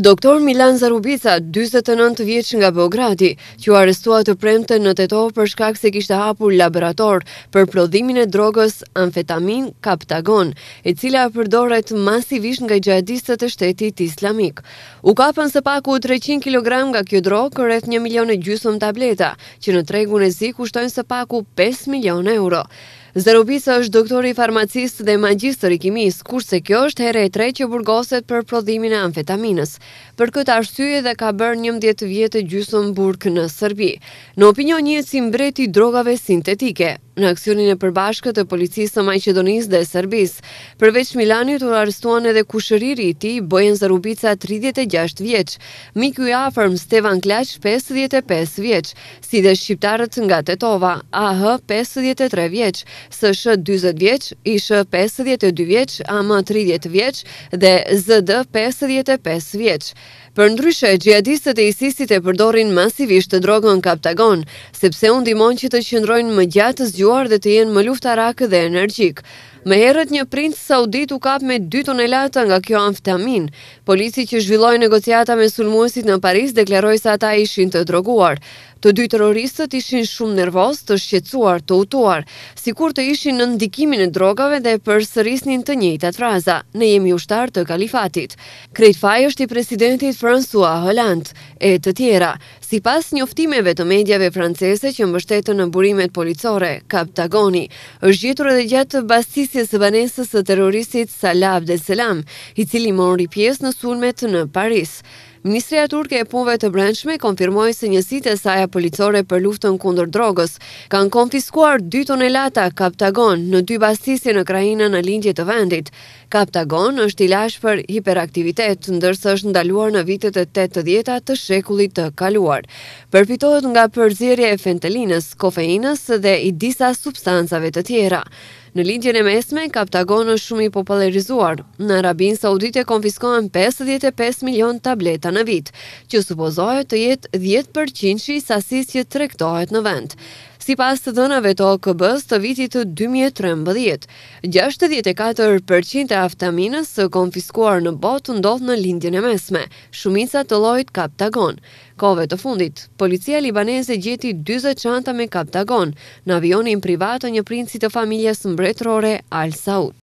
Doktor Milan Zarubica, 29 vjeç nga Beogradi, që u arrestua të premte në tetov për shkak se kishte hapur laborator për prodhimin e drogës amfetamin Kaptagon, e cila përdoret masivisht nga gjadistët e shtetit islamik. U kapën së paku 300 kg nga kjo drogë, rreth 1 milion e gjysmë tableta, që në tregun e zi kushtojnë së paku 5 milionë euro. Zerubisa është doktori farmacist dhe magjistër i kimis, kurse kjo është herë e tretë që burgoset për prodhimin e amfetaminës. Për këtë arsye dhe ka bërë 11 vjet vjetë gjysmë burg në Serbi. Në opinion njësi mbreti drogave sintetike, në aksionin e përbashkët të policisë të Maqedonisë dhe Serbisë. Përveç Milanit u arrestuan edhe kushëriri i tij, Bojan Zarubica 36 vjeç, miku i afërm Stevan Klaç 55 vjeç, si dhe shqiptarët nga Tetova, AH 53 vjeç, SH 40 vjeç, ISH 52 vjeç, AM 30 vjeç dhe ZD 55 vjeç. Për ndryshe, gjihadistët e ISIS-it e përdorin masivisht drogën Kaptagon, sepse u ndihmon që të qëndrojnë më gjatë uar dhe të jenë më luftarakë dhe energjik Me herët një princ Saudit u kap me 2 tonelata nga kjo amftamin. Polici që zhvilloj negociata me sulmuesit në Paris dekleroj sa ta ishin të droguar. Të dy terroristët ishin shumë nervos, të shqetsuar, të utuar, si kur të ishin në ndikimin e drogave dhe për sërisnin të njëjta fraza, në jemi ushtar të kalifatit. Krejt faj është i presidentit François Hollande, e të tjera, si pas njoftimeve të medjave francese që mbështetën në burimet policore, kap tagoni, është gjitur edhe gjatë të basis vdekjes së banesës së terroristit Salah Abdeselam, i cili mori pjesë në sulmet në Paris. Ministria turke e punëve të brendshme konfirmoi se njësitë e saj policore për luftën kundër drogës kanë konfiskuar 2 tonelata Kaptagon në dy bastisje në krainën në lindje të vendit. Kaptagon është i lash për hiperaktivitet, ndërsa është ndaluar në vitet e 80-ta të shekullit të kaluar. Përfitohet nga përzierja e fentelinës, kofeinës dhe i disa substancave të tjera. Në ligjën e mesme, Kaptagon është shumë i popularizuar. Në Arabin Saudite konfiskohen 55 milion tableta në vit, që supozohet të jetë 10% shi sasis që trektohet në vend si pas të dënave të OKB-s të vitit të 2013. 64% e aftaminës së konfiskuar në botë të ndodhë në lindjën e mesme, shumica të lojt kaptagon. Kove të fundit, policia libanese gjeti 20 qanta me kaptagon, në avionin privatë një princi të familjes mbretrore Al Saud.